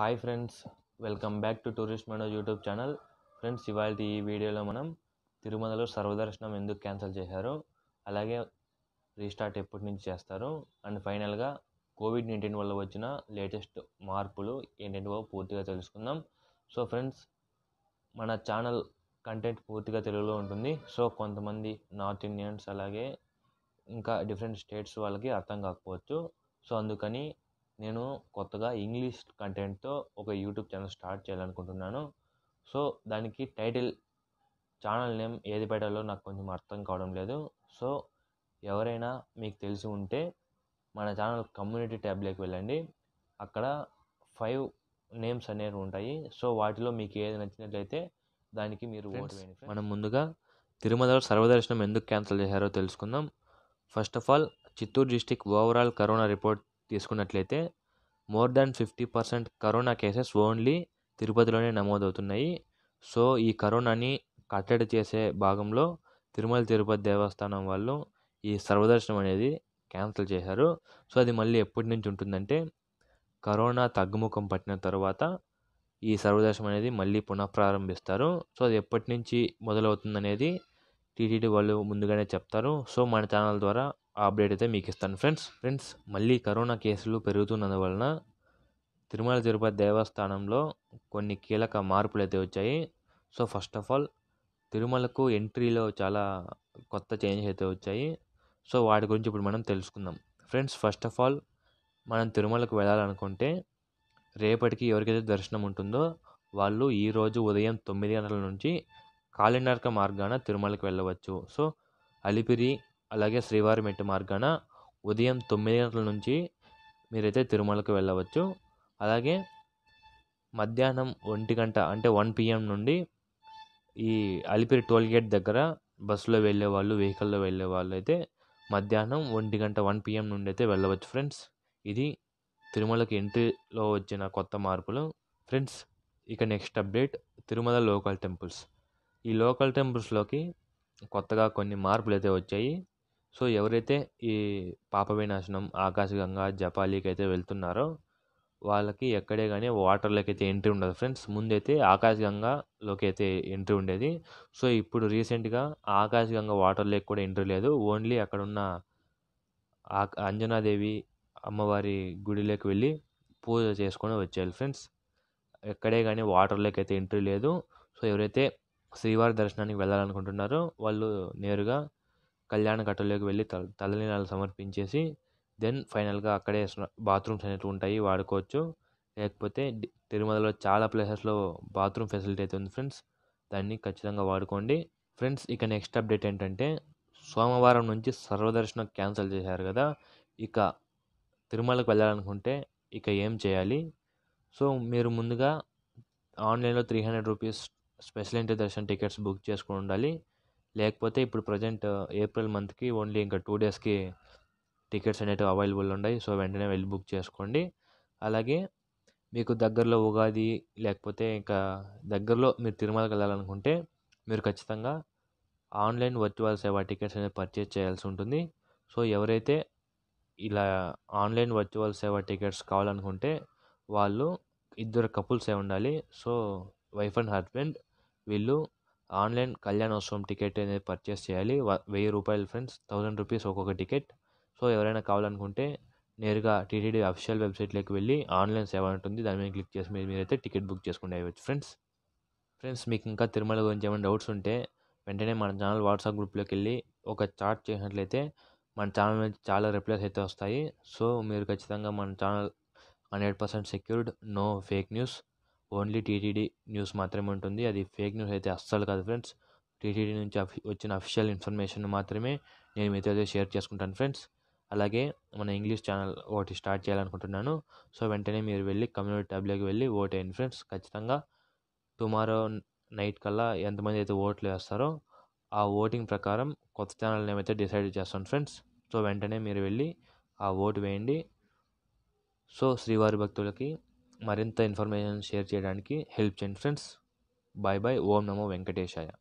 hi friends welcome back to tourist meadow YouTube channel friends ఇవాళ ఈ వీడియోలో మనం తిరుమలలో సర్వదర్శనం ఎందుకు క్యాన్సిల్ చేశారు అలాగే రీస్టార్ట్ ఎప్పటి నుంచి చేస్తారు అండ్ ఫైనల్గా కోవిడ్ నైన్టీన్ వల్ల వచ్చిన లేటెస్ట్ మార్పులు ఏంటంటే పూర్తిగా తెలుసుకుందాం సో ఫ్రెండ్స్ మన ఛానల్ కంటెంట్ పూర్తిగా తెలుగులో ఉంటుంది సో కొంతమంది నార్త్ ఇండియన్స్ అలాగే ఇంకా డిఫరెంట్ స్టేట్స్ వాళ్ళకి అర్థం కాకపోవచ్చు సో అందుకని నేను కొత్తగా ఇంగ్లీష్ కంటెంట్తో ఒక యూట్యూబ్ ఛానల్ స్టార్ట్ చేయాలనుకుంటున్నాను సో దానికి టైటిల్ ఛానల్ నేమ్ ఏది పెట్టాలో నాకు కొంచెం అర్థం కావడం లేదు సో ఎవరైనా మీకు తెలిసి ఉంటే మన ఛానల్ కమ్యూనిటీ ట్యాబ్లోకి వెళ్ళండి అక్కడ ఫైవ్ నేమ్స్ అనేవి ఉంటాయి సో వాటిలో మీకు ఏది నచ్చినట్లయితే దానికి మీరు ఓట్ మనం ముందుగా తిరుమల సర్వదర్శనం ఎందుకు క్యాన్సిల్ చేశారో తెలుసుకుందాం first of all Chittoor district overall corona report తీసుకున్నట్లయితే more than fifty percent corona cases only తిరుపతిలోనే నమోదవుతున్నాయి సో ఈ కరోనాని కట్టడి చేసే భాగంలో తిరుమల తిరుపతి దేవస్థానం వాళ్ళు ఈ సర్వదర్శనం అనేది క్యాన్సిల్ చేశారు సో అది మళ్ళీ ఎప్పటి నుంచి ఉంటుందంటే కరోనా తగ్గుముఖం పట్టిన తర్వాత ఈ సర్వదర్శనం అనేది మళ్ళీ పునఃప్రారంభిస్తారు సో అది ఎప్పటి నుంచి మొదలవుతుందనేది టీటీడీ వాళ్ళు ముందుగానే చెప్తారు సో మన ఛానల్ ద్వారా అప్డేట్ అయితే మీకు ఇస్తాను ఫ్రెండ్స్ ఫ్రెండ్స్ మళ్ళీ కరోనా కేసులు పెరుగుతున్నందువలన తిరుమల తిరుపతి దేవస్థానంలో కొన్ని కీలక మార్పులు అయితే వచ్చాయి సో ఫస్ట్ ఆఫ్ ఆల్ తిరుమలకు ఎంట్రీలో చాలా కొత్త చేంజ్ అయితే వచ్చాయి సో వాటి గురించి ఇప్పుడు మనం తెలుసుకుందాం ఫ్రెండ్స్ ఫస్ట్ ఆఫ్ ఆల్ మనం తిరుమలకు వెళ్ళాలనుకుంటే రేపటికి ఎవరికైతే దర్శనం ఉంటుందో వాళ్ళు ఈరోజు ఉదయం తొమ్మిది గంటల నుంచి కాలినార్క మార్గాన తిరుమలకి వెళ్ళవచ్చు సో అలిపిరి అలాగే శ్రీవారి మెట్టు మార్గాన ఉదయం తొమ్మిది గంటల నుంచి మీరైతే తిరుమలకు వెళ్ళవచ్చు అలాగే మధ్యాహ్నం ఒంటి గంట అంటే వన్ పిఎం నుండి ఈ అలిపిరి టోల్ గేట్ దగ్గర బస్సులో వెళ్ళే వాళ్ళు వెహికల్లో వెళ్ళే వాళ్ళు అయితే మధ్యాహ్నం ఒంటి గంట వన్ పిఎం నుండి అయితే వెళ్ళవచ్చు ఫ్రెండ్స్ ఇది తిరుమలకి ఎంట్రీలో వచ్చిన కొత్త మార్పులు ఫ్రెండ్స్ ఇక next update Tirumala local temples ఈ లోకల్ టెంపుల్స్లోకి కొత్తగా కొన్ని మార్పులు అయితే వచ్చాయి సో ఎవరైతే ఈ పాప వినాశనం ఆకాశగంగా జపాలీకి అయితే వెళ్తున్నారో వాళ్ళకి ఎక్కడే కానీ వాటర్లోకి అయితే ఎంట్రీ ఉండదు ఫ్రెండ్స్ ముందైతే ఆకాశగంగాలోకి అయితే ఎంట్రీ ఉండేది సో ఇప్పుడు రీసెంట్గా వాటర్ వాటర్లోకి కూడా ఎంట్రీ లేదు ఓన్లీ అక్కడ ఉన్న అంజనాదేవి అమ్మవారి గుడిలోకి వెళ్ళి పూజ చేసుకొని వచ్చేయాలి ఫ్రెండ్స్ ఎక్కడే కానీ వాటర్లోకి అయితే ఎంట్రీ లేదు సో ఎవరైతే శ్రీవారి దర్శనానికి వెళ్ళాలనుకుంటున్నారో వాళ్ళు నేరుగా కళ్యాణ కట్టలోకి వెళ్ళి తల తలనీలాలు సమర్పించేసి దెన్ ఫైనల్గా అక్కడే బాత్రూమ్స్ అనేవి ఉంటాయి వాడుకోవచ్చు లేకపోతే తిరుమలలో చాలా ప్లేసెస్లో బాత్రూమ్ ఫెసిలిటీ అయితే ఉంది ఫ్రెండ్స్ దాన్ని ఖచ్చితంగా వాడుకోండి ఫ్రెండ్స్ ఇక నెక్స్ట్ అప్డేట్ ఏంటంటే సోమవారం నుంచి సర్వదర్శనం క్యాన్సిల్ చేశారు కదా ఇక తిరుమలకు వెళ్ళాలనుకుంటే ఇక ఏం చేయాలి సో మీరు ముందుగా ఆన్లైన్లో three hundred rupees special entry దర్శనం టికెట్స్ బుక్ చేసుకుని ఉండాలి లేకపోతే ఇప్పుడు ప్రజెంట్ ఏప్రిల్ మంత్కి ఓన్లీ ఇంకా టూ డేస్కి టికెట్స్ అనేవి అవైలబుల్ ఉన్నాయి సో వెంటనే వెళ్ళి బుక్ చేసుకోండి అలాగే మీకు దగ్గరలో ఉగాది లేకపోతే ఇంకా దగ్గరలో మీరు తిరుమలకి వెళ్ళాలనుకుంటే మీరు ఖచ్చితంగా ఆన్లైన్ వర్చువల్ సేవా టికెట్స్ అనేది పర్చేజ్ చేయాల్సి ఉంటుంది సో ఎవరైతే ఇలా ఆన్లైన్ వర్చువల్ సేవా టికెట్స్ కావాలనుకుంటే వాళ్ళు ఇద్దరు కపుల్స్ ఏ ఉండాలి సో వైఫ్ అండ్ హస్బెండ్ వీళ్ళు ఆన్లైన్ కళ్యాణోత్సవం టికెట్ అనేది పర్చేస్ చేయాలి వెయ్యి రూపాయలు ఫ్రెండ్స్ థౌజండ్ రూపీస్ ఒక్కొక్క టికెట్ సో ఎవరైనా కావాలనుకుంటే నేరుగా టీటీడీ అఫీషియల్ వెబ్సైట్లోకి వెళ్ళి ఆన్లైన్ సేవ ఉంటుంది దాని మీద క్లిక్ చేసి మీరు మీరైతే టికెట్ బుక్ చేసుకుని అయ్యవచ్చు ఫ్రెండ్స్ ఫ్రెండ్స్ మీకు ఇంకా తిరుమల గురించి ఏమైనా డౌట్స్ ఉంటే వెంటనే మన ఛానల్ వాట్సాప్ గ్రూప్లోకి వెళ్ళి ఒక చాట్ చేసినట్లయితే మన ఛానల్ నుంచి చాలా రిప్లైస్ అయితే వస్తాయి సో మీరు ఖచ్చితంగా మన channel hundred percent secured no fake news only TTD news మాత్రమే ఉంటుంది అది ఫేక్ న్యూస్ అయితే అస్సలు కాదు ఫ్రెండ్స్ టీటీడీ నుంచి వచ్చిన అఫీషియల్ ఇన్ఫర్మేషన్ మాత్రమే నేను మీతో అయితే షేర్ చేసుకుంటాను ఫ్రెండ్స్ అలాగే మన ఇంగ్లీష్ ఛానల్ ఒకటి స్టార్ట్ చేయాలనుకుంటున్నాను సో వెంటనే మీరు వెళ్ళి కమ్యూనిటీ ట్యాబ్లోకి వెళ్ళి ఓటేయండి ఫ్రెండ్స్ ఖచ్చితంగా టుమారో నైట్ కల్లా ఎంతమంది అయితే ఓట్లు వేస్తారో ఆ ఓటింగ్ ప్రకారం కొత్త ఛానల్ నేమైతే డిసైడ్ చేస్తాను ఫ్రెండ్స్ సో వెంటనే మీరు వెళ్ళి ఆ ఓటు వేయండి సో శ్రీవారి భక్తులకి మరింత ఇన్ఫర్మేషన్ షేర్ చేయడానికి హెల్ప్ చేయండి ఫ్రెండ్స్ బాయ్ బాయ్ ఓం నమో వెంకటేశాయ